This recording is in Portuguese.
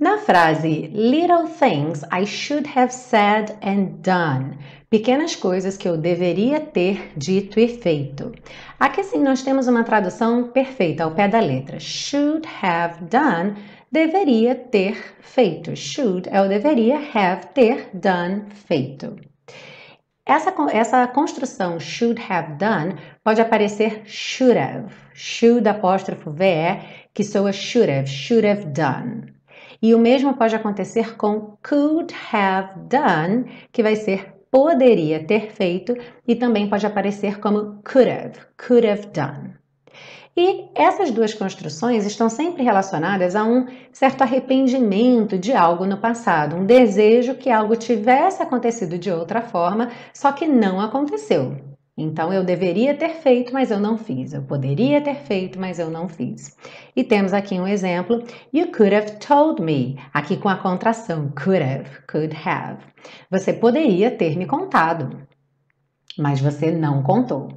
Na frase Little things I should have said and done. Pequenas coisas que eu deveria ter dito e feito. Aqui sim nós temos uma tradução perfeita ao pé da letra. Should have done deveria ter feito. Should é o deveria, have, ter, done, feito. Essa, essa construção should have done pode aparecer should have. Should apóstrofo VE, que soa should have, should have done. E o mesmo pode acontecer com could have done, que vai ser poderia ter feito, e também pode aparecer como could have, could have done. E essas duas construções estão sempre relacionadas a um certo arrependimento de algo no passado, um desejo que algo tivesse acontecido de outra forma, só que não aconteceu. Então eu deveria ter feito, mas eu não fiz. Eu poderia ter feito, mas eu não fiz. E temos aqui um exemplo: You could have told me. Aqui com a contração could have, could have. Você poderia ter me contado, mas você não contou.